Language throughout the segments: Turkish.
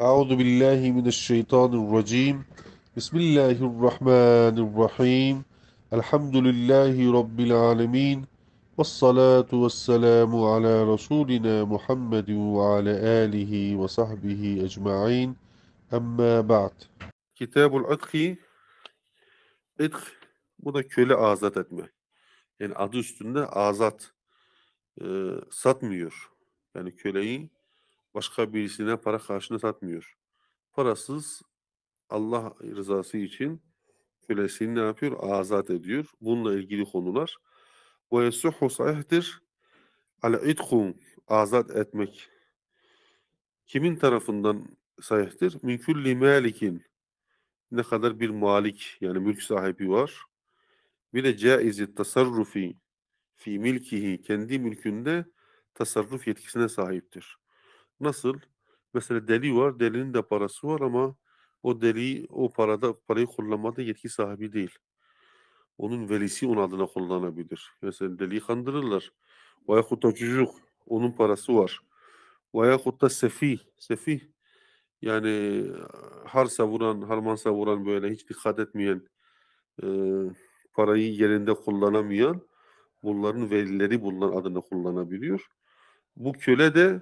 أعوذ بالله من الشيطان الرجيم بسم الله الرحمن الرحيم الحمد لله رب العالمين والصلاة والسلام على رسولنا محمد وعلى آله وصحبه أجمعين أما بعد Kitabul Akhi İdh bu da köle azat etme. Yani adı üstünde azat e, satmıyor. Yani köleyi başka birisine para karşına satmıyor. Parasız Allah rızası için kölesini ne yapıyor? Azat ediyor. Bununla ilgili konular. Ve yesuhu sahihtir. Ale itkum azat etmek. Kimin tarafından sahihtir? Min külli malikin. Ne kadar bir malik yani mülk sahibi var. Bir de caizi tasarrufi fi milkihi kendi mülkünde tasarruf yetkisine sahiptir. Nasıl? Mesela deli var, delinin de parası var ama o deli o parada parayı kullanmada yetki sahibi değil. Onun velisi onun adına kullanabilir. Mesela deliyi kandırırlar. veya da çocuk onun parası var. veya da sefi sefi yani e, har savuran, harman savuran böyle hiç dikkat etmeyen e, parayı yerinde kullanamayan bunların velileri bunların adına kullanabiliyor. Bu köle de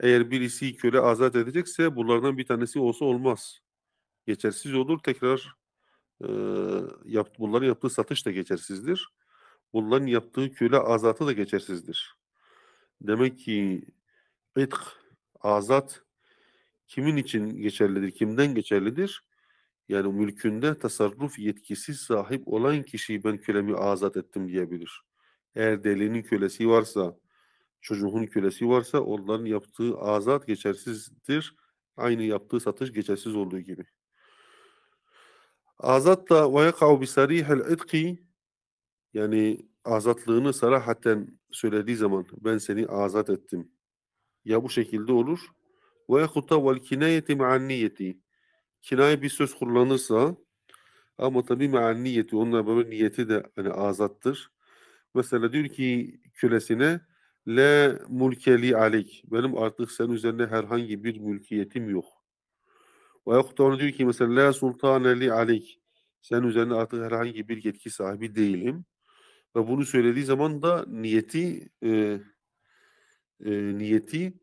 eğer birisi iki köle azat edecekse bunlardan bir tanesi olsa olmaz. Geçersiz olur tekrar e, yaptı, bunların yaptığı satış da geçersizdir. Bunların yaptığı köle azatı da geçersizdir. Demek ki itk, azat kimin için geçerlidir, kimden geçerlidir? Yani mülkünde tasarruf yetkisi sahip olan kişiyi ben kölemi azat ettim diyebilir. Eğer delinin kölesi varsa çocuğun kölesi varsa onların yaptığı azat geçersizdir. Aynı yaptığı satış geçersiz olduğu gibi. Azat da ve yeka'u bi sarihel itki yani azatlığını sarahaten söylediği zaman ben seni azat ettim. Ya bu şekilde olur. Ve yekutta vel kinayeti ma'an niyeti. Kinaye bir söz kullanırsa ama tabi ma'an niyeti onunla beraber niyeti de hani azattır. Mesela diyor ki kölesine Le mulkeli aleyk. Benim artık senin üzerine herhangi bir mülkiyetim yok. Ve onu diyor ki mesela Le sultaneli aleyk. Senin üzerine artık herhangi bir yetki sahibi değilim. Ve bunu söylediği zaman da niyeti e, e, niyeti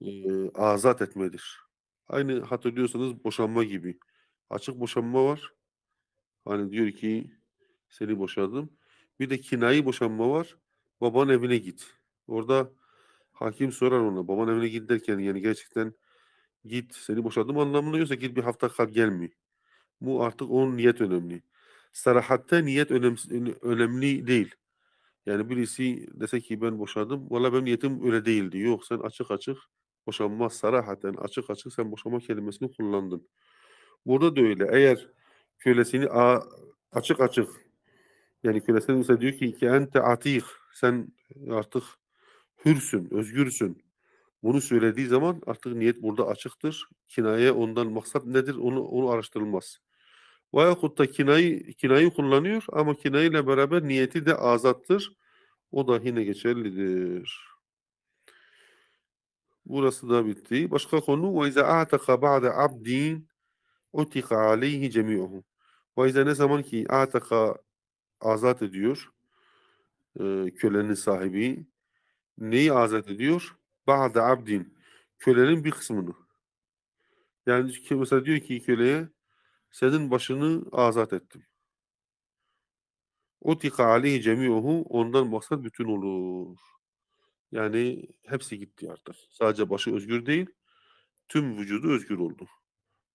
e, azat etmedir. Aynı hatırlıyorsanız boşanma gibi. Açık boşanma var. Hani diyor ki seni boşadım. Bir de kinayi boşanma var. Baban evine git. Orada hakim sorar ona baban evine git derken yani gerçekten git seni boşadım anlamına yoksa git bir hafta kal gelme. Bu artık onun niyet önemli. Sarahatta niyet önemli, değil. Yani birisi dese ki ben boşadım. Valla benim niyetim öyle değildi. Yok sen açık açık boşanma sarahaten açık açık sen boşanma kelimesini kullandın. Burada da öyle. Eğer kölesini a, açık açık yani kölesine mesela diyor ki ki ente atik sen artık hürsün, özgürsün. Bunu söylediği zaman artık niyet burada açıktır. Kinaye ondan maksat nedir onu, onu araştırılmaz. Veyahut da kinayı, kinayı kullanıyor ama kinayeyle beraber niyeti de azattır. O da yine geçerlidir. Burası da bitti. Başka konu ve izâ a'taka ba'de abdin utika aleyhi cemi'uhu. Ve ne zaman ki a'taka azat ediyor kölenin sahibi neyi azat ediyor? Ba'da abdin. Kölenin bir kısmını. Yani mesela diyor ki köleye senin başını azat ettim. O tika aleyhi cemiyohu ondan maksat bütün olur. Yani hepsi gitti artık. Sadece başı özgür değil. Tüm vücudu özgür oldu.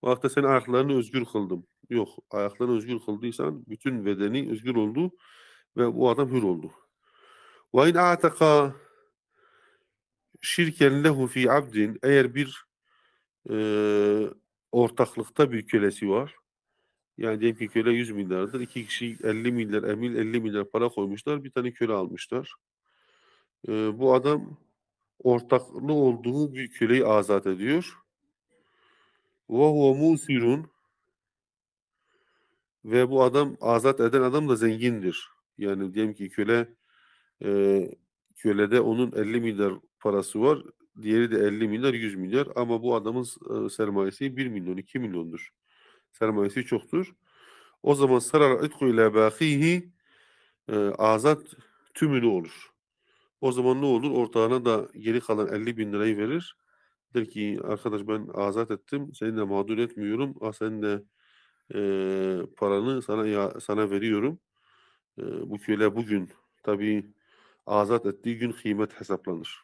Vakta sen ayaklarını özgür kıldım. Yok. Ayaklarını özgür kıldıysan bütün bedeni özgür oldu ve bu adam hür oldu. Ve in a'taka şirken lehu fi abdin eğer bir e, ortaklıkta bir kölesi var. Yani diyelim ki köle 100 milyardır. iki kişi 50 milyar emil 50 milyar para koymuşlar. Bir tane köle almışlar. E, bu adam ortaklı olduğu bir köleyi azat ediyor. Ve huve musirun ve bu adam azat eden adam da zengindir. Yani diyelim ki köle e, kölede onun 50 milyar parası var. Diğeri de 50 milyar 100 milyar ama bu adamın e, sermayesi 1 milyon 2 milyondur. Sermayesi çoktur. O zaman sarar itku ile bahihi e, azat tümünü olur. O zaman ne olur? Ortağına da geri kalan 50 bin lirayı verir. Der ki arkadaş ben azat ettim. Seni de mağdur etmiyorum. Ah sen de e, paranı sana ya, sana veriyorum. E, bu köle bugün tabii azat ettiği gün kıymet hesaplanır.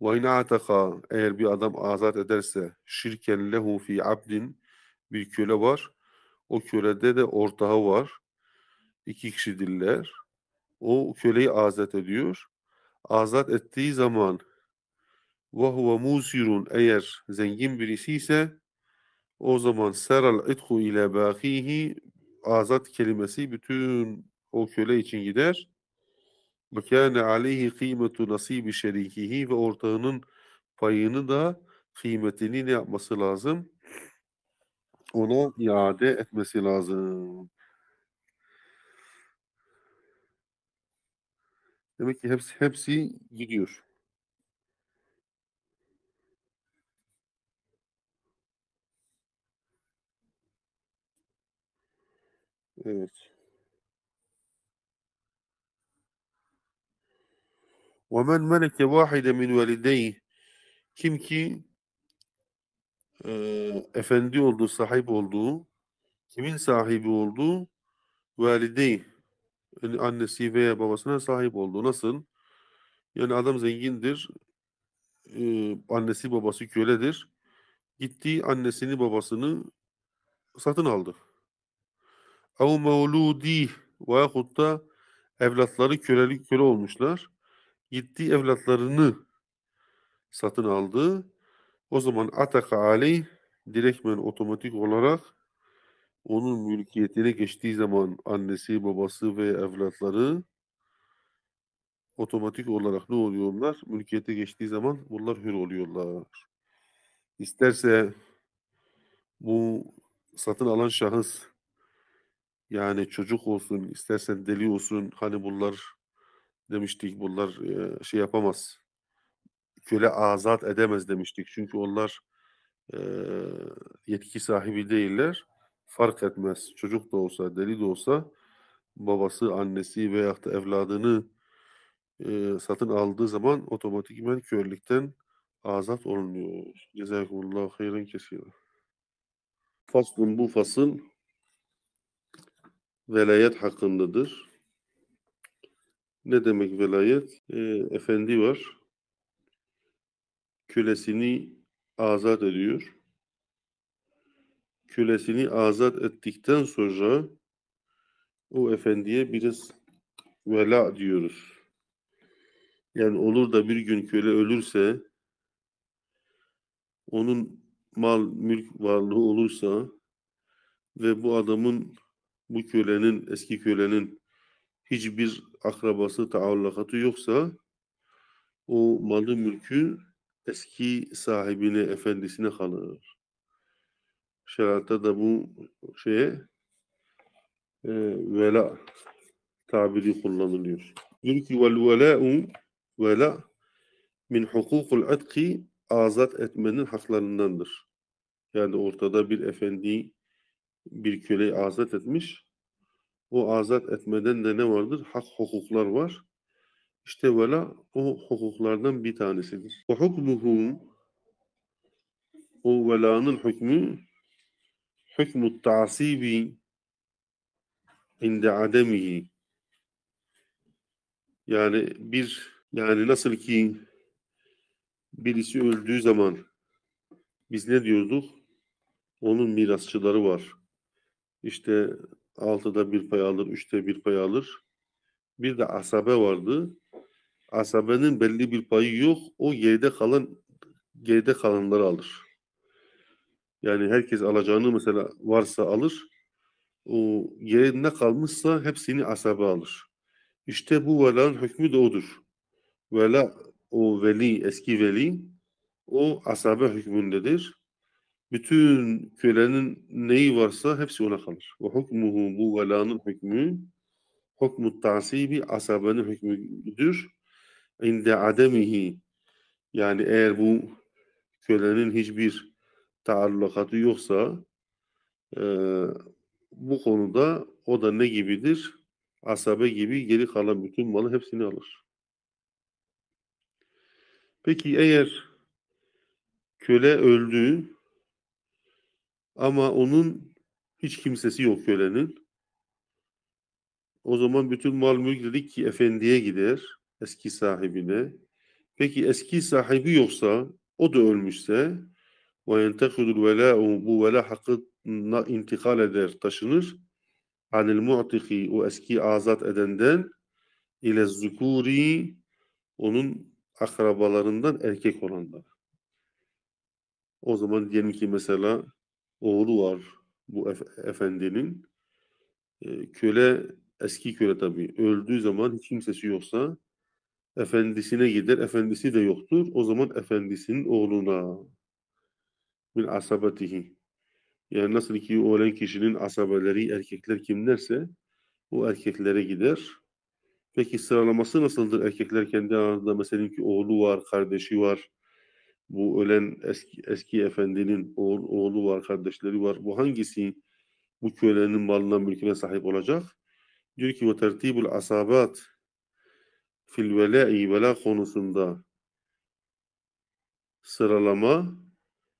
وَاِنْ عَتَقَى Eğer bir adam azat ederse şirken lehu fi abdin bir köle var. O kölede de ortağı var. İki kişidirler. O köleyi azat ediyor. Azat ettiği zaman وَهُوَ musirun Eğer zengin birisi ise o zaman seral itku ile bakihi azat kelimesi bütün o köle için gider. Ve kâne aleyhi kıymetu nasibi şerikihi ve ortağının payını da kıymetini ne yapması lazım? Ona iade etmesi lazım. Demek ki hepsi, hepsi gidiyor. Evet. وَمَنْ مَلَكَ وَاحِدَ مِنْ وَلِدَيْهِ Kim ki e, efendi olduğu, sahip olduğu, kimin sahibi olduğu valideyh annesi veya babasına sahip olduğu nasıl? Yani adam zengindir, e, annesi babası köledir. Gittiği annesini babasını satın aldı. Av mevludi veyahut da evlatları kölelik köle olmuşlar gittiği evlatlarını satın aldı. O zaman ataka aleyh direktmen otomatik olarak onun mülkiyetine geçtiği zaman annesi, babası ve evlatları otomatik olarak ne oluyorlar? Mülkiyete geçtiği zaman bunlar hür oluyorlar. İsterse bu satın alan şahıs yani çocuk olsun, istersen deli olsun hani bunlar demiştik bunlar e, şey yapamaz. Köle azat edemez demiştik. Çünkü onlar e, yetki sahibi değiller. Fark etmez. Çocuk da olsa, deli de olsa babası, annesi veya da evladını e, satın aldığı zaman otomatikmen körlükten azat olunuyor. Cezakumullahu hayran kesiyor. Faslın bu fasıl velayet hakkındadır. Ne demek velayet? E, efendi var. Kölesini azat ediyor. Kölesini azat ettikten sonra o efendiye biraz vela diyoruz. Yani olur da bir gün köle ölürse onun mal, mülk varlığı olursa ve bu adamın bu kölenin, eski kölenin hiçbir akrabası taallakatı yoksa o malı mülkü eski sahibine, efendisine kalır. Şeriatta da bu şeye e, vela tabiri kullanılıyor. Diyor ki vel vela'u vela min hukukul atki azat etmenin haklarındandır. Yani ortada bir efendi bir köleyi azat etmiş o azat etmeden de ne vardır? Hak hukuklar var. İşte vela o hukuklardan bir tanesidir. Ve hukmuhu o velanın hükmü hükmü ta'sibi inde ademihi yani bir yani nasıl ki birisi öldüğü zaman biz ne diyorduk? Onun mirasçıları var. İşte Altıda bir pay alır, üçte bir pay alır. Bir de asabe vardı. Asabenin belli bir payı yok. O G'de kalan G'de kalanları alır. Yani herkes alacağını mesela varsa alır. O yerine kalmışsa hepsini asabe alır. İşte bu velanın hükmü de odur. Vela o veli, eski veli o asabe hükmündedir bütün kölenin neyi varsa hepsi ona kalır. Ve hukmuhu bu velanın hükmü hukmu tasibi asabenin hükmüdür. İnde ademihi yani eğer bu kölenin hiçbir taallukatı yoksa e, bu konuda o da ne gibidir? Asabe gibi geri kalan bütün malı hepsini alır. Peki eğer köle öldü ama onun hiç kimsesi yok kölenin. O zaman bütün mal mülk dedik ki efendiye gider, eski sahibine. Peki eski sahibi yoksa, o da ölmüşse وَيَنْتَخِذُ الْوَلَاءُ Bu vela hakkına intikal eder, taşınır. عَنِ الْمُعْتِقِ O eski azat edenden ile zukuri onun akrabalarından erkek olanlar. O zaman diyelim ki mesela oğlu var bu efendinin. E, köle eski köle tabii öldüğü zaman hiç kimsesi yoksa efendisine gider. Efendisi de yoktur. O zaman efendisinin oğluna min asabatihi yani nasıl ki ölen kişinin asabeleri erkekler kimlerse o erkeklere gider. Peki sıralaması nasıldır? Erkekler kendi aralarında mesela ki oğlu var, kardeşi var, bu ölen eski, eski efendinin oğlu, oğlu var, kardeşleri var. Bu hangisi bu kölenin malına, mülküne sahip olacak? Diyor ki ve tertibul asabat fil vela'i vela konusunda sıralama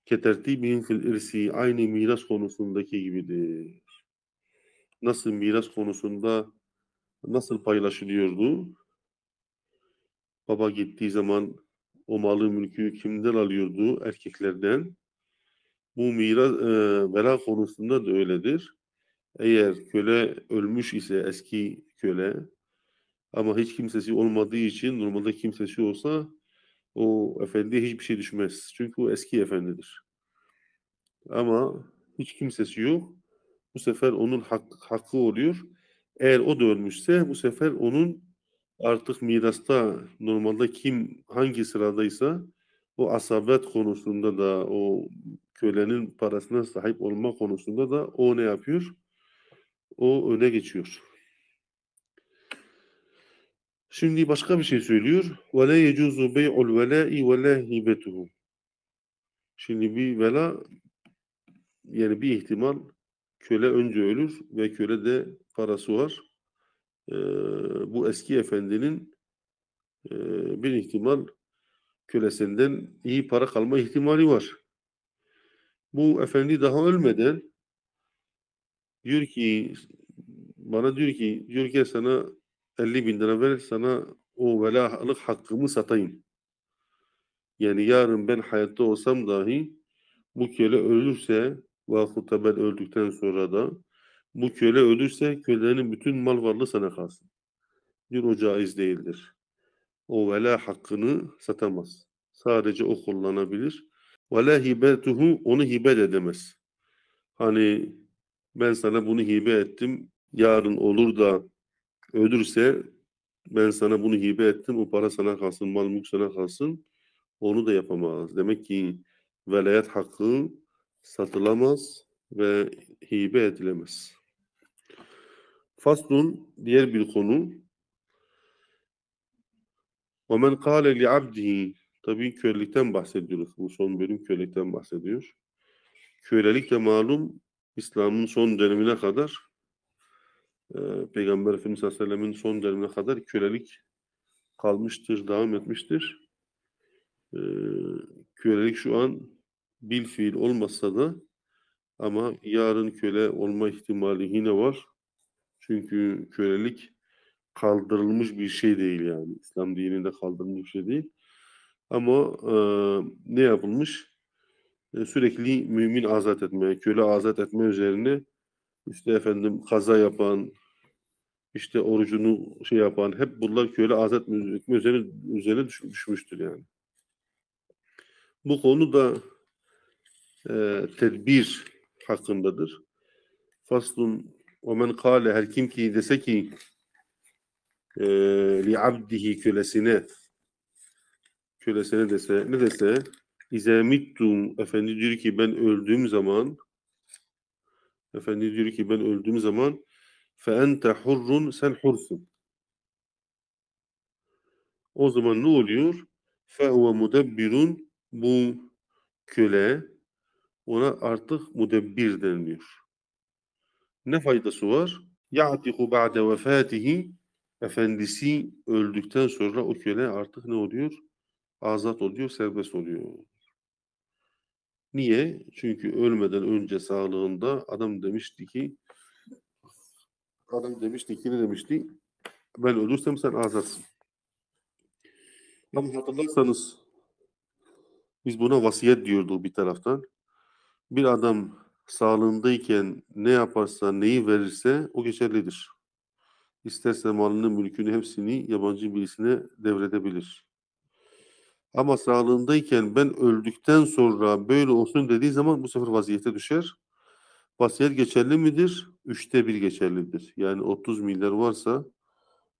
ketertibihim fil irsi aynı miras konusundaki gibidir. Nasıl miras konusunda nasıl paylaşılıyordu? Baba gittiği zaman o malı mülkü kimden alıyordu? Erkeklerden. Bu miras, e, vera konusunda da öyledir. Eğer köle ölmüş ise eski köle ama hiç kimsesi olmadığı için normalde kimsesi olsa o efendiye hiçbir şey düşmez. Çünkü o eski efendidir. Ama hiç kimsesi yok. Bu sefer onun hak, hakkı oluyor. Eğer o da ölmüşse bu sefer onun artık mirasta normalde kim hangi sıradaysa o asabet konusunda da o kölenin parasına sahip olma konusunda da o ne yapıyor? O öne geçiyor. Şimdi başka bir şey söylüyor. Ve la yecuzu bey'ul velai ve la hibetuhu. Şimdi bir vela yani bir ihtimal köle önce ölür ve köle de parası var bu eski efendinin e, bir ihtimal kölesinden iyi para kalma ihtimali var. Bu efendi daha ölmeden diyor ki bana diyor ki diyor ki sana 50 bin lira ver sana o velahlık hakkımı satayım. Yani yarın ben hayatta olsam dahi bu köle ölürse veyahut ben öldükten sonra da bu köle ölürse kölenin bütün mal varlığı sana kalsın. Bir o caiz değildir. O vela hakkını satamaz. Sadece o kullanabilir. Ve la hibetuhu onu hibe edemez. Hani ben sana bunu hibe ettim. Yarın olur da ölürse ben sana bunu hibe ettim. O para sana kalsın, mal mülk sana kalsın. Onu da yapamaz. Demek ki velayet hakkı satılamaz ve hibe edilemez. Faslun diğer bir konu. Ve men kâle li abdihi. Tabii kölelikten bahsediyoruz. Bu son bölüm kölelikten bahsediyor. Kölelik de malum İslam'ın son dönemine kadar e, Peygamber Efendimiz Aleyhisselam'ın son dönemine kadar kölelik kalmıştır, devam etmiştir. E, kölelik şu an bil fiil olmasa da ama yarın köle olma ihtimali yine var. Çünkü kölelik kaldırılmış bir şey değil yani. İslam dininde kaldırılmış bir şey değil. Ama e, ne yapılmış? E, sürekli mümin azat etme, köle azat etme üzerine işte efendim kaza yapan, işte orucunu şey yapan hep bunlar köle azat etme üzerine, üzerine düşmüştür yani. Bu konu da e, tedbir hakkındadır. Faslun o men kâle her kim ki dese ki e, li abdihi kölesine kölesine dese ne dese İze mittum efendi diyor ki ben öldüğüm zaman efendi diyor ki ben öldüğüm zaman fe ente hurrun sen hursun. O zaman ne oluyor? Fe huve mudebbirun bu köle ona artık mudebbir deniliyor. Ne faydası var? Ya'tiku ba'de vefatihi efendisi öldükten sonra o köle artık ne oluyor? Azat oluyor, serbest oluyor. Niye? Çünkü ölmeden önce sağlığında adam demişti ki adam demişti ki ne demişti? Ben ölürsem sen azatsın. Ama hatırlarsanız biz buna vasiyet diyorduk bir taraftan. Bir adam sağlığındayken ne yaparsa neyi verirse o geçerlidir. İsterse malını, mülkünü hepsini yabancı birisine devredebilir. Ama sağlığındayken ben öldükten sonra böyle olsun dediği zaman bu sefer vaziyete düşer. Vasiyet geçerli midir? Üçte bir geçerlidir. Yani 30 milyar varsa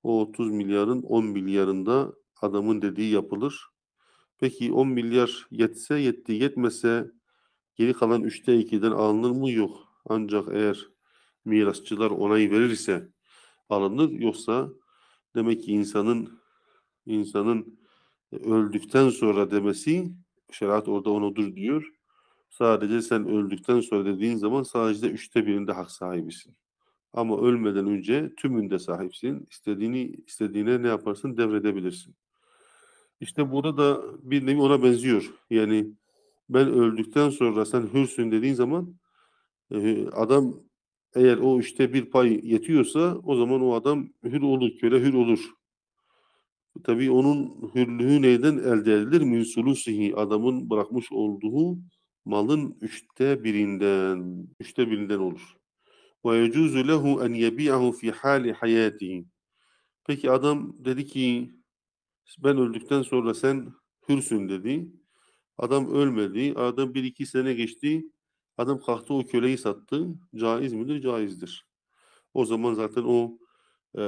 o 30 milyarın 10 milyarında adamın dediği yapılır. Peki 10 milyar yetse yetti, yetmese Geri kalan 3'te 2'den alınır mı? Yok. Ancak eğer mirasçılar onay verirse alınır. Yoksa demek ki insanın insanın öldükten sonra demesi şeriat orada onudur diyor. Sadece sen öldükten sonra dediğin zaman sadece üçte birinde hak sahibisin. Ama ölmeden önce tümünde sahipsin. İstediğini istediğine ne yaparsın devredebilirsin. İşte burada da bir nevi ona benziyor. Yani ben öldükten sonra sen hürsün dediğin zaman e, adam eğer o işte bir pay yetiyorsa o zaman o adam hür olur, köle hür olur. Tabi onun hürlüğü neyden elde edilir? Münsulusihi, adamın bırakmış olduğu malın üçte birinden, üçte birinden olur. Ve yecuzu lehu en yebi'ahu fi hali hayatihi. Peki adam dedi ki ben öldükten sonra sen hürsün dedi. Adam ölmedi. Aradan bir iki sene geçti. Adam kalktı o köleyi sattı. Caiz midir? Caizdir. O zaman zaten o e,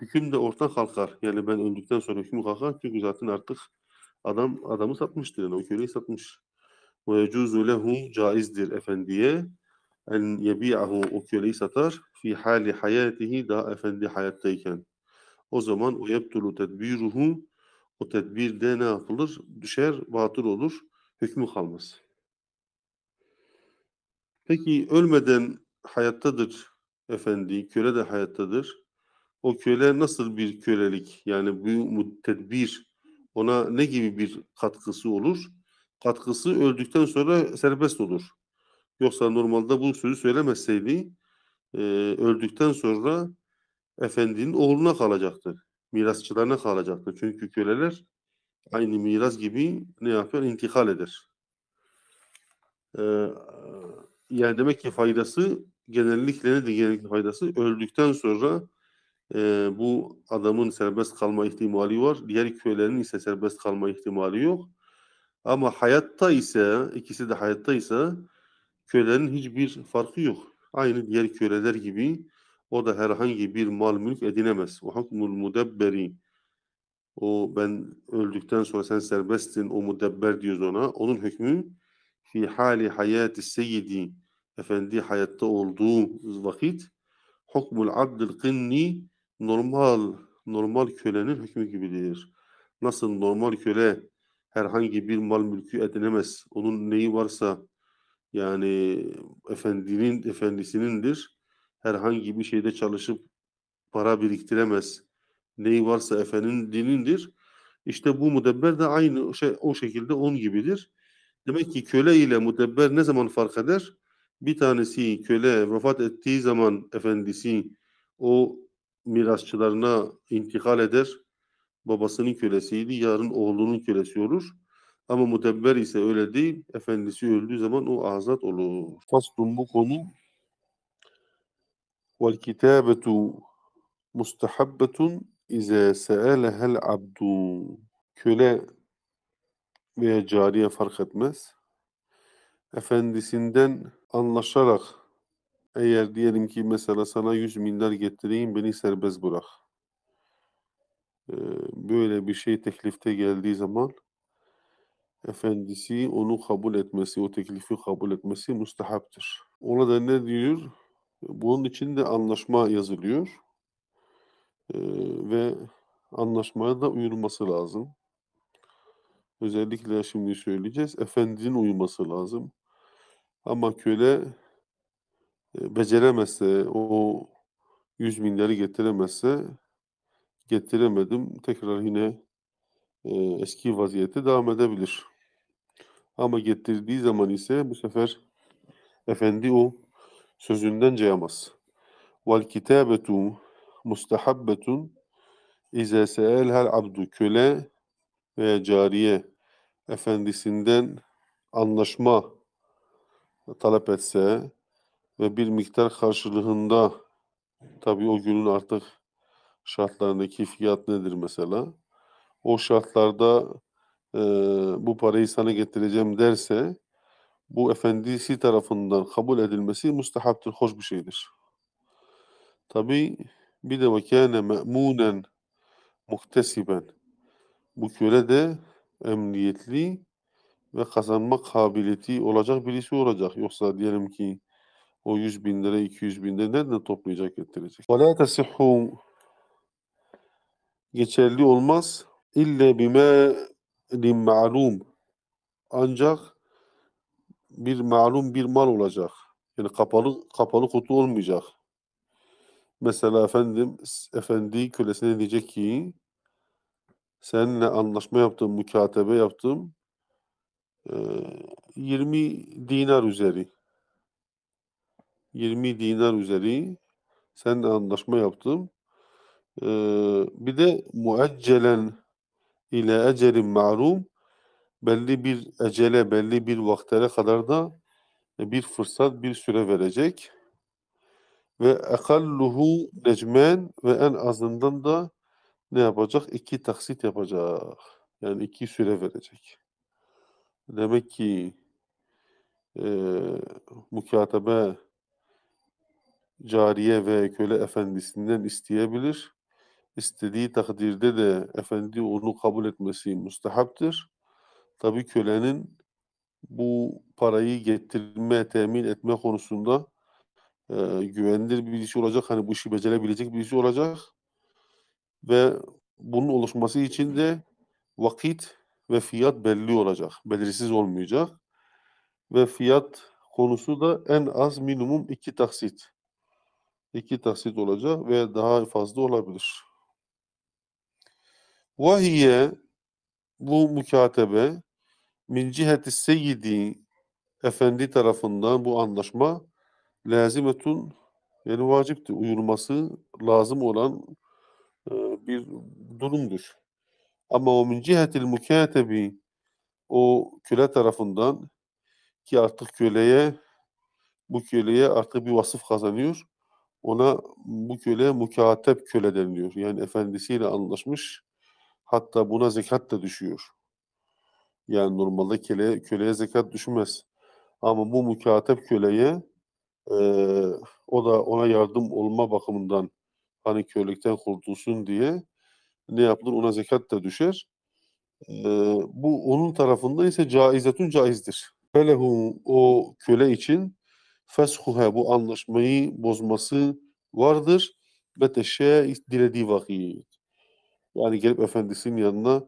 hüküm de ortadan kalkar. Yani ben öldükten sonra hüküm kalkar. Çünkü zaten artık adam adamı satmıştır. Yani o köleyi satmış. Ve yecuzu lehu caizdir efendiye en yebi'ahu o köleyi satar fi hali hayatihi daha efendi hayattayken. O zaman o yebtulu tedbiruhu o tedbirde ne yapılır? Düşer, batıl olur, hükmü kalmaz. Peki ölmeden hayattadır efendi, köle de hayattadır. O köle nasıl bir kölelik yani bu tedbir ona ne gibi bir katkısı olur? Katkısı öldükten sonra serbest olur. Yoksa normalde bu sözü söylemeseydi e, öldükten sonra efendinin oğluna kalacaktı mirasçılarına kalacaktır. Çünkü köleler aynı miras gibi ne yapıyor? İntikal eder. Ee, yani demek ki faydası genellikle nedir genellikle faydası? Öldükten sonra e, bu adamın serbest kalma ihtimali var. Diğer köylerin ise serbest kalma ihtimali yok. Ama hayatta ise ikisi de hayatta ise köylerin hiçbir farkı yok. Aynı diğer köleler gibi o da herhangi bir mal mülk edinemez. O hakmul mudebberi. O ben öldükten sonra sen serbestsin o mudebber diyoruz ona. Onun hükmü fi hali hayati seyyidi efendi hayatta olduğu vakit hukmul abdül kınni normal normal kölenin hükmü gibidir. Nasıl normal köle herhangi bir mal mülkü edinemez. Onun neyi varsa yani efendinin efendisinindir herhangi bir şeyde çalışıp para biriktiremez. Neyi varsa efenin dinindir. İşte bu müdebber de aynı şey, o şekilde on gibidir. Demek ki köle ile müdebber ne zaman fark eder? Bir tanesi köle vefat ettiği zaman efendisi o mirasçılarına intikal eder. Babasının kölesiydi, yarın oğlunun kölesi olur. Ama mudebber ise öyle değil. Efendisi öldüğü zaman o azat olur. Faslun bu konu وَالْكِتَابَةُ mustahabbetun ize se'elehel abdu. Köle veya cariye fark etmez. Efendisinden anlaşarak eğer diyelim ki mesela sana yüz milyar getireyim beni serbest bırak. Ee, böyle bir şey teklifte geldiği zaman efendisi onu kabul etmesi, o teklifi kabul etmesi mustahaptır. Ona da ne diyor? Bunun için de anlaşma yazılıyor. ve anlaşmaya da uyulması lazım. Özellikle şimdi söyleyeceğiz. Efendinin uyuması lazım. Ama köle beceremezse, o yüz milyarı getiremezse getiremedim. Tekrar yine e, eski vaziyette devam edebilir. Ama getirdiği zaman ise bu sefer efendi o sözünden cayamaz. Vel kitabetu mustahabbetun İze seelhel abdu köle veya cariye efendisinden anlaşma talep etse ve bir miktar karşılığında tabi o günün artık şartlarındaki fiyat nedir mesela o şartlarda e, bu parayı sana getireceğim derse bu efendisi tarafından kabul edilmesi müstehaptır, hoş bir şeydir. Tabi bir de ve kâne me'mûnen muktesiben. Bu köle de emniyetli ve kazanma kabiliyeti olacak birisi olacak. Yoksa diyelim ki o 100 bin lira, 200 bin lira nereden toplayacak, ettirecek? وَلَا تَسِحُّمْ Geçerli olmaz. İlle bime lim ma'lum. Ancak bir malum bir mal olacak. Yani kapalı kapalı kutu olmayacak. Mesela efendim efendi kölesine diyecek ki seninle anlaşma yaptım, mukatebe yaptım. E, 20 dinar üzeri. 20 dinar üzeri seninle anlaşma yaptım. E, bir de muaccelen ile ecelim ma'lum belli bir ecele, belli bir vaktlere kadar da e, bir fırsat, bir süre verecek. Ve ekalluhu necmen ve en azından da ne yapacak? İki taksit yapacak. Yani iki süre verecek. Demek ki e, mukatabe cariye ve köle efendisinden isteyebilir. İstediği takdirde de efendi onu kabul etmesi müstehaptır tabii kölenin bu parayı getirme, temin etme konusunda e, güvenilir birisi olacak. Hani bu işi becerebilecek birisi olacak. Ve bunun oluşması için de vakit ve fiyat belli olacak. Belirsiz olmayacak. Ve fiyat konusu da en az minimum iki taksit. İki taksit olacak ve daha fazla olabilir. Vahiye bu mükatebe min ciheti seyyidi efendi tarafından bu anlaşma lazimetun yani vaciptir. Uyulması lazım olan e, bir durumdur. Ama o min cihetil mukatebi o köle tarafından ki artık köleye bu köleye artık bir vasıf kazanıyor. Ona bu köle mukatep köle deniliyor. Yani efendisiyle anlaşmış. Hatta buna zekat da düşüyor. Yani normalde köle köleye zekat düşmez. Ama bu mukatep köleye e, o da ona yardım olma bakımından hani kölelikten kurtulsun diye ne yapılır? Ona zekat da düşer. E, bu onun tarafında ise caizetün caizdir. Felehu o köle için feshuhe bu anlaşmayı bozması vardır ve teşe dilediği vakit. Yani gelip efendisinin yanına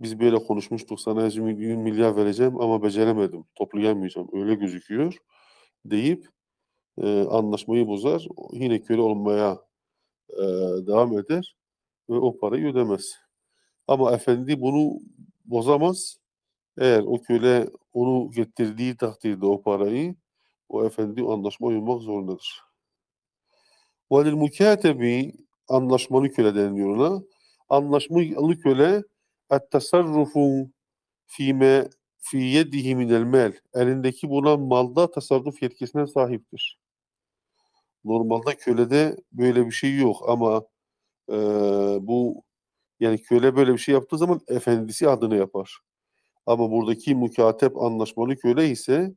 biz böyle konuşmuştuk sana her milyar vereceğim ama beceremedim toplayamayacağım öyle gözüküyor deyip e, anlaşmayı bozar yine köle olmaya e, devam eder ve o parayı ödemez. Ama efendi bunu bozamaz. Eğer o köle onu getirdiği takdirde o parayı o efendi o anlaşma uymak zorundadır. Velil mukatebi anlaşmalı köle deniliyor ona. Anlaşmalı köle ettasarrufu fime fi yedihi minel mel elindeki bulunan malda tasarruf yetkisine sahiptir. Normalde kölede böyle bir şey yok ama e, bu yani köle böyle bir şey yaptığı zaman efendisi adını yapar. Ama buradaki mukatep anlaşmalı köle ise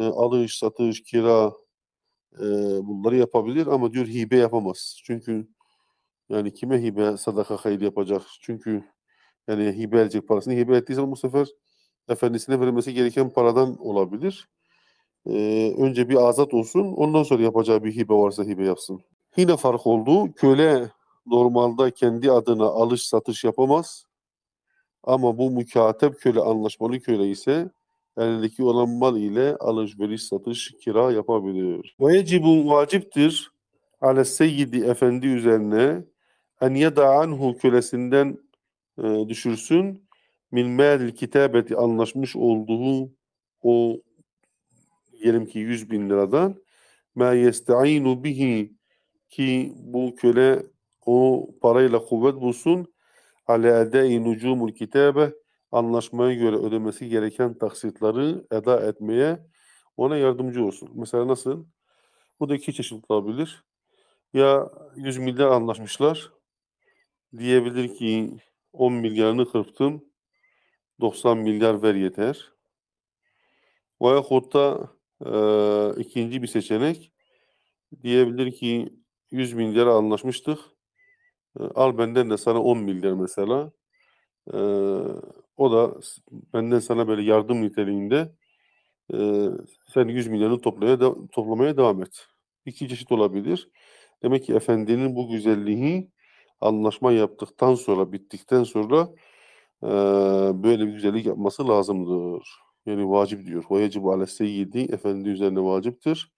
e, alış, satış, kira e, bunları yapabilir ama diyor hibe yapamaz. Çünkü yani kime hibe sadaka hayır yapacak? Çünkü yani hibe edecek parasını. Hibe ettiği zaman bu sefer efendisine verilmesi gereken paradan olabilir. Ee, önce bir azat olsun. Ondan sonra yapacağı bir hibe varsa hibe yapsın. Yine fark oldu. Köle normalde kendi adına alış satış yapamaz. Ama bu mükatep köle anlaşmalı köle ise elindeki olan mal ile alış veriş satış, kira yapabilir. Vecibun vaciptir ale seyyidi efendi üzerine en yeda'anhu kölesinden e, düşürsün. Min meril kitabeti anlaşmış olduğu o diyelim ki 100 bin liradan ma yesta'inu bihi ki bu köle o parayla kuvvet bulsun ale edai nucumul kitabe anlaşmaya göre ödemesi gereken taksitleri eda etmeye ona yardımcı olsun. Mesela nasıl? Bu da iki çeşit olabilir. Ya 100 milyar anlaşmışlar diyebilir ki 10 milyarını kırptım. 90 milyar ver yeter. Vayahut e, ikinci bir seçenek diyebilir ki 100 milyar anlaşmıştık. E, al benden de sana 10 milyar mesela. E, o da benden sana böyle yardım niteliğinde e, sen 100 milyarını toplamaya, de, toplamaya devam et. İki çeşit olabilir. Demek ki efendinin bu güzelliği anlaşma yaptıktan sonra, bittikten sonra e, böyle bir güzellik yapması lazımdır. Yani vacip diyor. Ve yecib ale seyyidi, efendi üzerine vaciptir.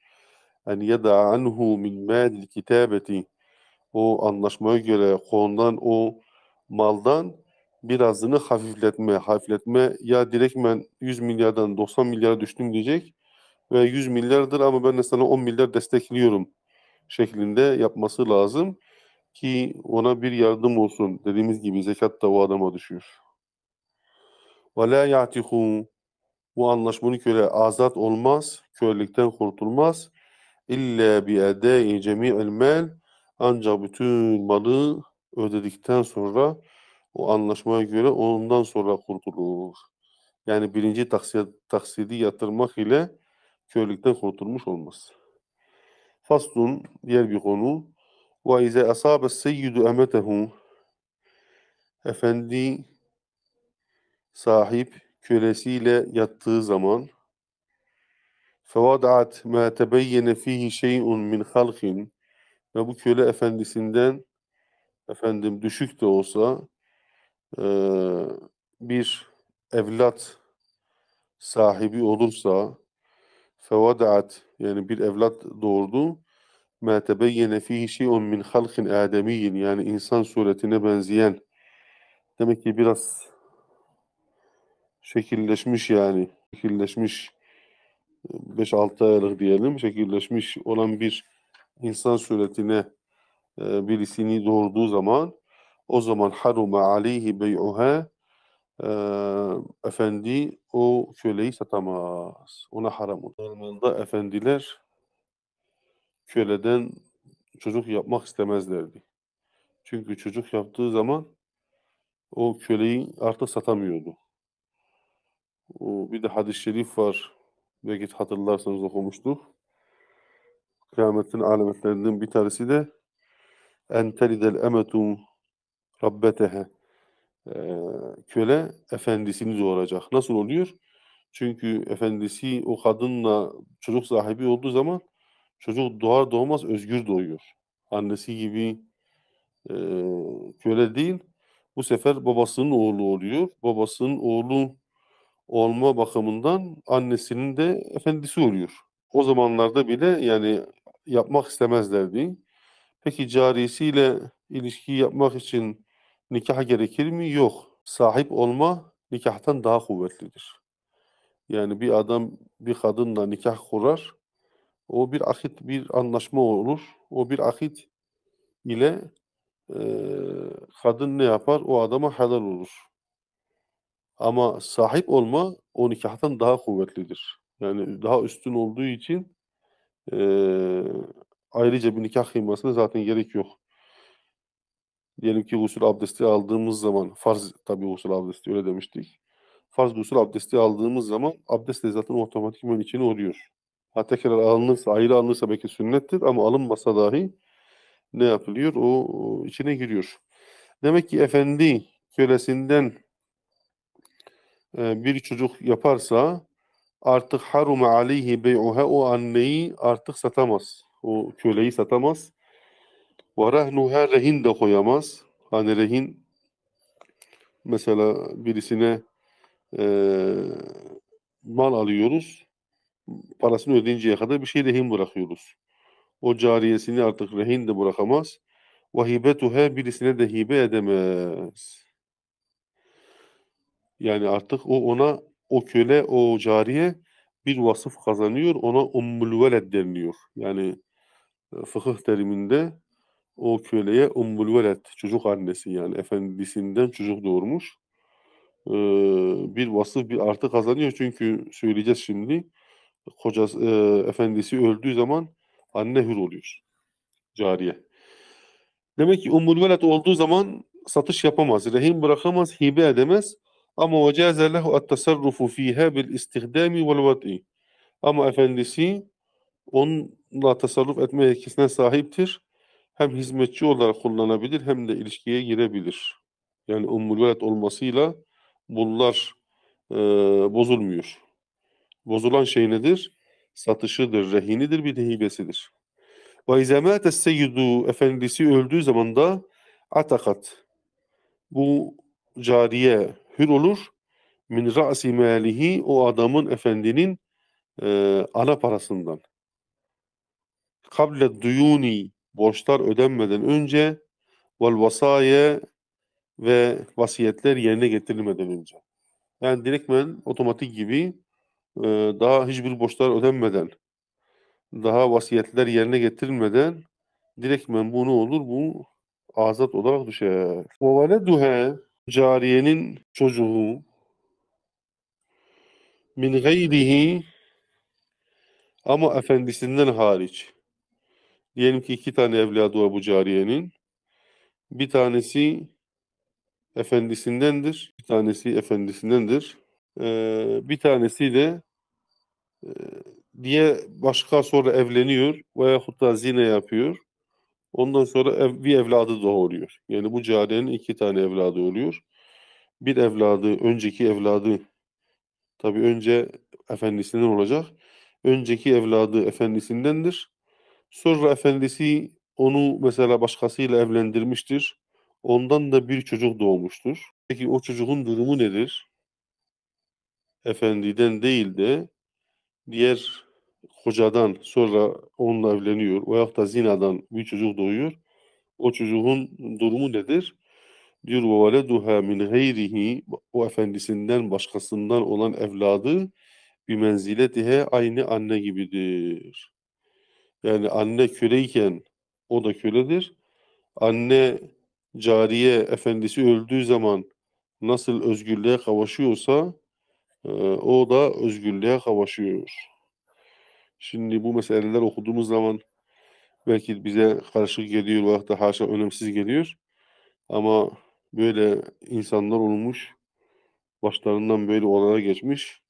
En yeda anhu min mâdil kitabeti. O anlaşmaya göre konulan o maldan birazını hafifletme, hafifletme ya direktmen 100 milyardan 90 milyara düştüm diyecek ve 100 milyardır ama ben de sana 10 milyar destekliyorum şeklinde yapması lazım ki ona bir yardım olsun. Dediğimiz gibi zekat da o adama düşüyor. Ve la ya'tihu bu anlaşmanın köle azat olmaz, körlükten kurtulmaz. İlla bi edeyi cemi'el mel ancak bütün malı ödedikten sonra o anlaşmaya göre ondan sonra kurtulur. Yani birinci taksidi, taksidi yatırmak ile körlükten kurtulmuş olmaz. Faslun diğer bir konu ve وَاِذَا أَصَابَ السَّيِّدُ اَمَتَهُ Efendi sahip kölesiyle yattığı zaman فَوَضَعَتْ مَا تَبَيَّنَ ف۪يهِ شَيْءٌ min خَلْقٍ Ve bu köle efendisinden efendim düşük de olsa e, bir evlat sahibi olursa فَوَضَعَتْ yani bir evlat doğurdu Ma تَبَيَّنَ ف۪يهِ شِيْءٌ مِنْ خَلْقٍ آدَم۪يٍ Yani insan suretine benzeyen. Demek ki biraz şekilleşmiş yani. Şekilleşmiş 5-6 aylık diyelim. Şekilleşmiş olan bir insan suretine e, birisini doğurduğu zaman o zaman haruma aleyhi bey'uha e, efendi o köleyi satamaz. Ona haram olur. Normalde efendiler köleden çocuk yapmak istemezlerdi. Çünkü çocuk yaptığı zaman o köleyi artık satamıyordu. O, bir de hadis-i şerif var. Belki hatırlarsanız okumuştuk. Kıyametin alametlerinden bir tanesi de entelidel emetum rabbetehe ee, köle efendisini doğuracak. Nasıl oluyor? Çünkü efendisi o kadınla çocuk sahibi olduğu zaman Çocuk doğar doğmaz özgür doğuyor. Annesi gibi e, köle değil. Bu sefer babasının oğlu oluyor. Babasının oğlu olma bakımından annesinin de efendisi oluyor. O zamanlarda bile yani yapmak istemezlerdi. Peki cariyesiyle ilişkiyi yapmak için nikah gerekir mi? Yok. Sahip olma nikahtan daha kuvvetlidir. Yani bir adam bir kadınla nikah kurar. O bir akit, bir anlaşma olur. O bir akit ile e, kadın ne yapar? O adama helal olur. Ama sahip olma o nikahtan daha kuvvetlidir. Yani daha üstün olduğu için e, ayrıca bir nikah kıymasına zaten gerek yok. Diyelim ki gusül abdesti aldığımız zaman, farz tabii gusül abdesti öyle demiştik. Farz gusül abdesti aldığımız zaman abdest de zaten otomatikman içine oluyor. Hatta kenar alınırsa, ayrı alınırsa belki sünnettir ama alınmasa dahi ne yapılıyor? O içine giriyor. Demek ki efendi kölesinden e, bir çocuk yaparsa artık harume aleyhi beyuhe o anneyi artık satamaz. O köleyi satamaz. Ve rehnuha rehin de koyamaz. Hani rehin mesela birisine e, mal alıyoruz parasını ödeyinceye kadar bir şey rehin bırakıyoruz. O cariyesini artık rehin de bırakamaz. Ve hibetuhe birisine de hibe edemez. Yani artık o ona o köle o cariye bir vasıf kazanıyor. Ona ummul veled deniliyor. Yani e, fıkıh teriminde o köleye ummul veled çocuk annesi yani efendisinden çocuk doğurmuş. Ee, bir vasıf bir artı kazanıyor çünkü söyleyeceğiz şimdi kocası e, efendisi öldüğü zaman anne hür oluyor. Cariye. Demek ki umul velet olduğu zaman satış yapamaz, rehin bırakamaz, hibe edemez. Ama ve caze lehu et-tasarrufu fiha bil istihdami vel vad'i. Ama efendisi onunla tasarruf etme yetkisine sahiptir. Hem hizmetçi olarak kullanabilir hem de ilişkiye girebilir. Yani ummul velet olmasıyla bunlar e, bozulmuyor. Bozulan şey nedir? Satışıdır, rehinidir, bir de hibesidir. Ve izemâte seyyidu efendisi öldüğü zaman da atakat. Bu cariye hür olur. Min ra'si malihi o adamın efendinin e, ana parasından. Kable duyuni borçlar ödenmeden önce vel vasaye ve vasiyetler yerine getirilmeden önce. Yani direktmen otomatik gibi daha hiçbir borçlar ödenmeden, daha vasiyetler yerine getirilmeden direktmen bu ne olur? Bu azat olarak düşer. Ve duhe cariyenin çocuğu min gayrihi ama efendisinden hariç. Diyelim ki iki tane evladı var bu cariyenin. Bir tanesi efendisindendir, bir tanesi efendisindendir. Ee, bir tanesi de e, diye başka sonra evleniyor veya hatta zine yapıyor. Ondan sonra ev, bir evladı doğuruyor. Yani bu cariyenin iki tane evladı oluyor. Bir evladı, önceki evladı tabii önce efendisinden olacak. Önceki evladı efendisindendir. Sonra efendisi onu mesela başkasıyla evlendirmiştir. Ondan da bir çocuk doğmuştur. Peki o çocuğun durumu nedir? efendiden değil de diğer kocadan sonra onunla evleniyor veya da zinadan bir çocuk doğuyor. O çocuğun durumu nedir? Bir ve veleduha min heyrihi o efendisinden başkasından olan evladı bir menziletihe aynı anne gibidir. Yani anne köleyken o da köledir. Anne cariye efendisi öldüğü zaman nasıl özgürlüğe kavuşuyorsa ee, o da özgürlüğe kavuşuyor. Şimdi bu meseleler okuduğumuz zaman belki bize karışık geliyor veya da haşa önemsiz geliyor. Ama böyle insanlar olmuş, başlarından böyle olana geçmiş.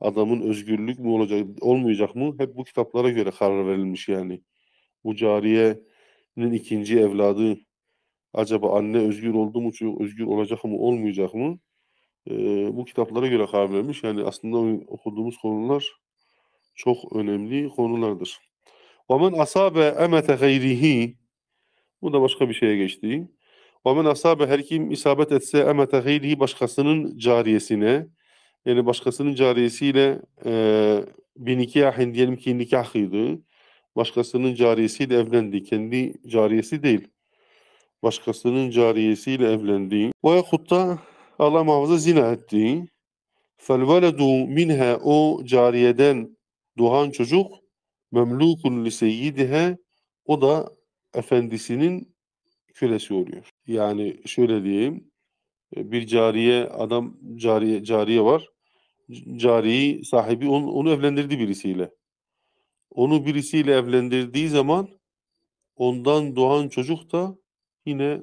Adamın özgürlük mü olacak, olmayacak mı? Hep bu kitaplara göre karar verilmiş yani. Bu cariyenin ikinci evladı acaba anne özgür oldu mu, çocuk özgür olacak mı, olmayacak mı? e, bu kitaplara göre kavramış. Yani aslında okuduğumuz konular çok önemli konulardır. وَمَنْ asabe اَمَةَ غَيْرِهِ Bu da başka bir şeye geçti. وَمَنْ asabe Her kim isabet etse اَمَةَ غَيْرِهِ Başkasının cariyesine yani başkasının cariyesiyle e, bir nikahın diyelim ki nikah Başkasının cariyesiyle evlendi. Kendi cariyesi değil. Başkasının cariyesiyle evlendi. O yakutta Allah muhafaza zina etti. فَالْوَلَدُ minha O cariyeden doğan çocuk memlukun liseyyidihe o da efendisinin kölesi oluyor. Yani şöyle diyeyim e, bir cariye adam cariye cariye var. Cariyi sahibi onu, onu evlendirdi birisiyle. Onu birisiyle evlendirdiği zaman ondan doğan çocuk da yine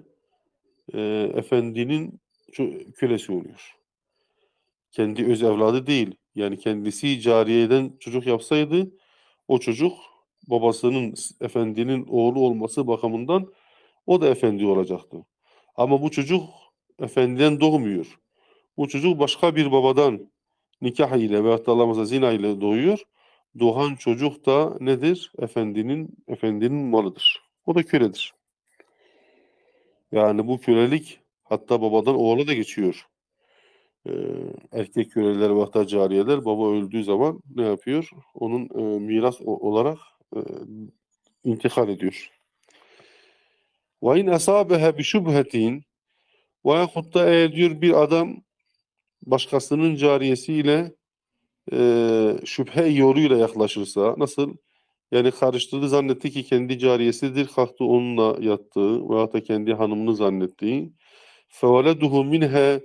e, efendinin kölesi oluyor. Kendi öz evladı değil. Yani kendisi cariyeden çocuk yapsaydı o çocuk babasının efendinin oğlu olması bakımından o da efendi olacaktı. Ama bu çocuk efendiden doğmuyor. Bu çocuk başka bir babadan nikah ile ve da Allah'ın zina ile doğuyor. Doğan çocuk da nedir? Efendinin efendinin malıdır. O da köledir. Yani bu kölelik Hatta babadan oğula da geçiyor. Ee, erkek köleler ve hatta cariyeler baba öldüğü zaman ne yapıyor? Onun e, miras olarak e, intikal ediyor. Ve in asabehe bi şubhetin veyahut da eğer diyor bir adam başkasının cariyesiyle e, şüphe yoluyla yaklaşırsa nasıl? Yani karıştırdı zannetti ki kendi cariyesidir kalktı onunla yattığı veya da kendi hanımını zannettiği feveleduhu minhe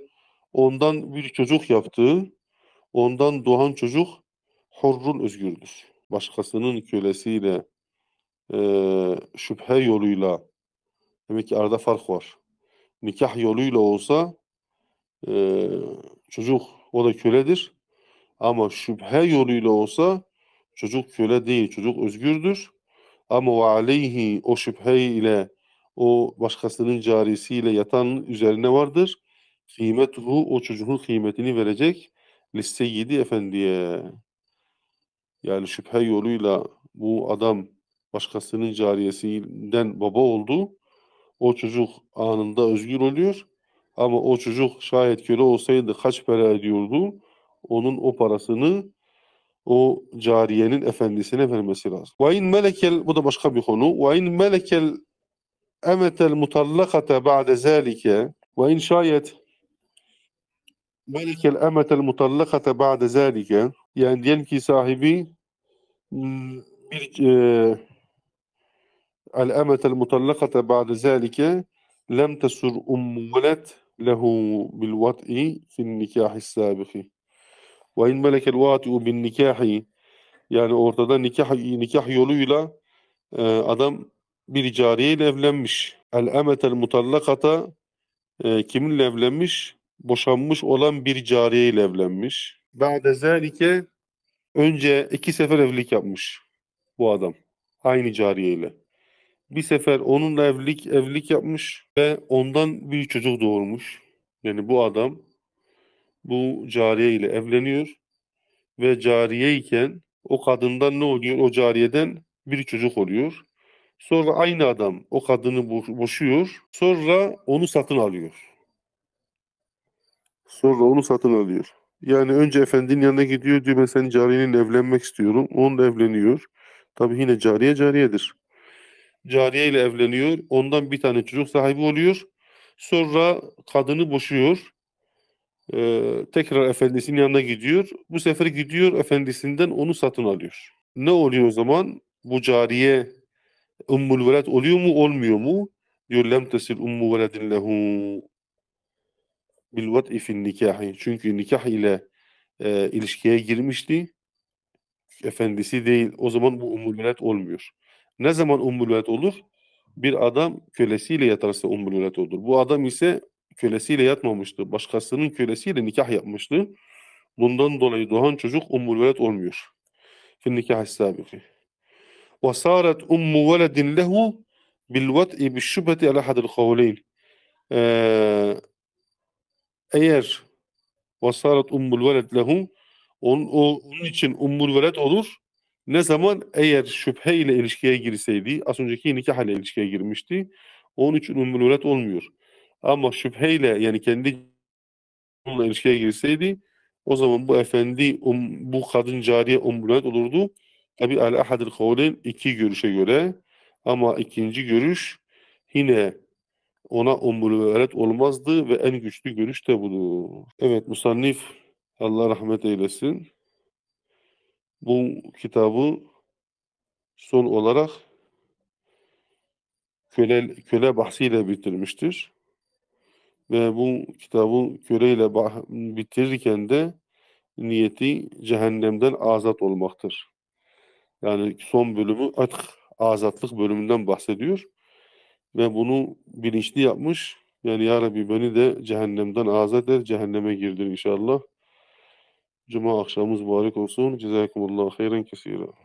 ondan bir çocuk yaptı. Ondan doğan çocuk hurrun özgürdür. Başkasının kölesiyle e, şüphe yoluyla demek ki arada fark var. Nikah yoluyla olsa e, çocuk o da köledir. Ama şüphe yoluyla olsa çocuk köle değil, çocuk özgürdür. Ama ve aleyhi o şüphe ile o başkasının carisiyle yatan üzerine vardır. Kıymetuhu o çocuğun kıymetini verecek lisseyidi efendiye. Yani şüphe yoluyla bu adam başkasının cariyesinden baba oldu. O çocuk anında özgür oluyor. Ama o çocuk şayet köle olsaydı kaç para ediyordu? Onun o parasını o cariyenin efendisine vermesi lazım. Ve in melekel, bu da başka bir konu. Ve in melekel أمت المطلقة بعد ذلك وإن شايت ملك الأمة المطلقة بعد ذلك يعني ينكي صاحبي آه، الأمة المطلقة بعد ذلك لم تسر أم ولد له بالوطء في النكاح السابق وإن ملك الوطء بالنكاح يعني ortada nikah nikah yoluyla adam bir cariye ile evlenmiş. El emetel mutallakata e, kiminle evlenmiş? Boşanmış olan bir cariye ile evlenmiş. Ba'de zelike önce iki sefer evlilik yapmış bu adam. Aynı cariye ile. Bir sefer onunla evlilik evlilik yapmış ve ondan bir çocuk doğurmuş. Yani bu adam bu cariye ile evleniyor ve cariye iken o kadından ne oluyor? O cariyeden bir çocuk oluyor. Sonra aynı adam o kadını boşuyor. Sonra onu satın alıyor. Sonra onu satın alıyor. Yani önce efendinin yanına gidiyor diyor ben senin cariyenin evlenmek istiyorum. Onunla evleniyor. Tabi yine cariye cariyedir. Cariye ile evleniyor. Ondan bir tane çocuk sahibi oluyor. Sonra kadını boşuyor. Ee, tekrar efendisinin yanına gidiyor. Bu sefer gidiyor efendisinden onu satın alıyor. Ne oluyor o zaman? Bu cariye ummul velad oluyor mu olmuyor mu? Diyor lem tesil ummu veledin lehu bil vad'i fin nikahi. Çünkü nikah ile e, ilişkiye girmişti. Efendisi değil. O zaman bu ummul velad olmuyor. Ne zaman ummul velad olur? Bir adam kölesiyle yatarsa ummul velad olur. Bu adam ise kölesiyle yatmamıştı. Başkasının kölesiyle nikah yapmıştı. Bundan dolayı doğan çocuk ummul velad olmuyor. Fin nikah sabiki. وصارت أم ولد له بالوطء بالشبهة على أحد القولين eğer vasarat ummul veled lehu on o, onun için ummul veled olur ne zaman eğer şüphe ile ilişkiye girseydi az önceki nikah ile ilişkiye girmişti onun için ummul veled olmuyor ama şüphe ile yani kendi ilişkiye girseydi o zaman bu efendi um, bu kadın cariye ummul veled olurdu Tabi el ahadil kavlen iki görüşe göre ama ikinci görüş yine ona umulveret olmazdı ve en güçlü görüş de budur. Evet musannif Allah rahmet eylesin. Bu kitabı son olarak köle, köle bahsiyle bitirmiştir. Ve bu kitabı köleyle bitirirken de niyeti cehennemden azat olmaktır. Yani son bölümü artık azatlık bölümünden bahsediyor. Ve bunu bilinçli yapmış. Yani Ya Rabbi beni de cehennemden azat et, cehenneme girdir inşallah. Cuma akşamımız mübarek olsun. Cezakumullah hayran kesira.